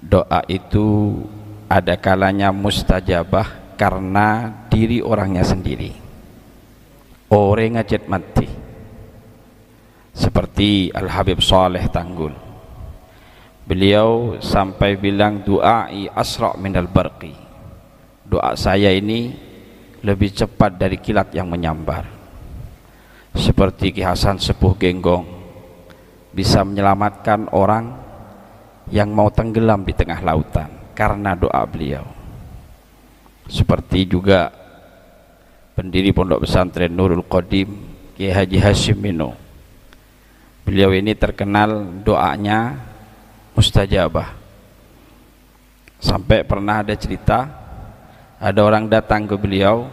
doa itu ada kalanya mustajabah karena diri orangnya sendiri orang ngajet mati seperti Al-Habib Saleh Tanggul beliau sampai bilang doai asra' minal barqi doa saya ini lebih cepat dari kilat yang menyambar seperti Ki Hasan Sepuh Genggong bisa menyelamatkan orang yang mau tenggelam di tengah lautan karena doa beliau seperti juga pendiri pondok pesantren Nurul Qadim Kiai Haji Hashim Mino beliau ini terkenal doanya mustajabah sampai pernah ada cerita ada orang datang ke beliau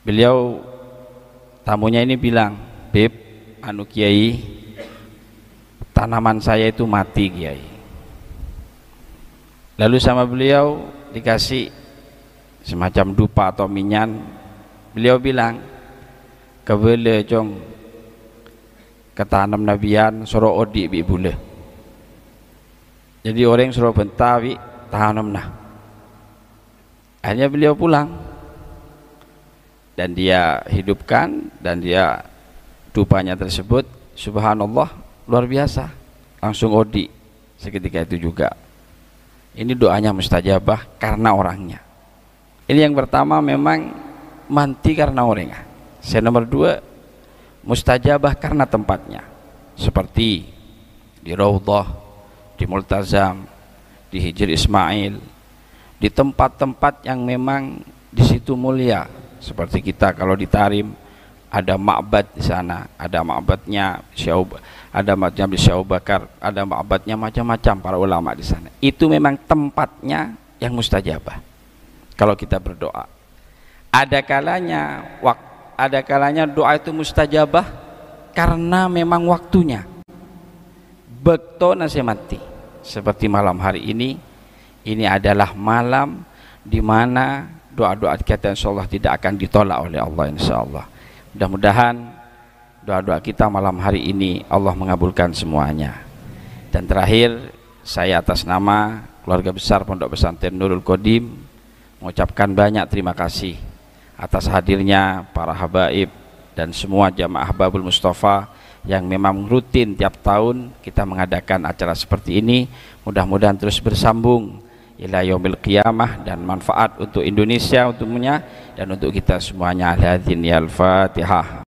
beliau tamunya ini bilang Bib anu kiai tanaman saya itu mati Kiai lalu sama beliau dikasih semacam dupa atau minyan beliau bilang kebele jong ketanam nabian soro odi bi bule jadi orang soro bentawi tanam nah hanya beliau pulang dan dia hidupkan dan dia dupanya tersebut subhanallah luar biasa langsung odi seketika itu juga ini doanya mustajabah karena orangnya ini yang pertama memang manti karena orangnya saya nomor dua mustajabah karena tempatnya seperti di Raudhah di Multazam di hijri Ismail di tempat-tempat yang memang di situ mulia seperti kita kalau di Tarim ada ma'bad di sana, ada ma'badnya Syaub, ada ma'badnya Syaub Bakar, ada ma'badnya macam-macam para ulama di sana. Itu memang tempatnya yang mustajabah. Kalau kita berdoa, ada kalanya waktu ada kalanya doa itu mustajabah karena memang waktunya. Bekto nasemati. Seperti malam hari ini, ini adalah malam di mana doa-doa kita insyaallah tidak akan ditolak oleh Allah insya Allah Mudah-mudahan doa-doa kita malam hari ini Allah mengabulkan semuanya. Dan terakhir saya atas nama keluarga besar Pondok Pesantren Nurul Kodim mengucapkan banyak terima kasih atas hadirnya para habaib dan semua jamaah Babul Mustafa yang memang rutin tiap tahun kita mengadakan acara seperti ini mudah-mudahan terus bersambung ila yaumil qiyamah dan manfaat untuk Indonesia untuknya dan untuk kita semuanya. Al-Fatihah.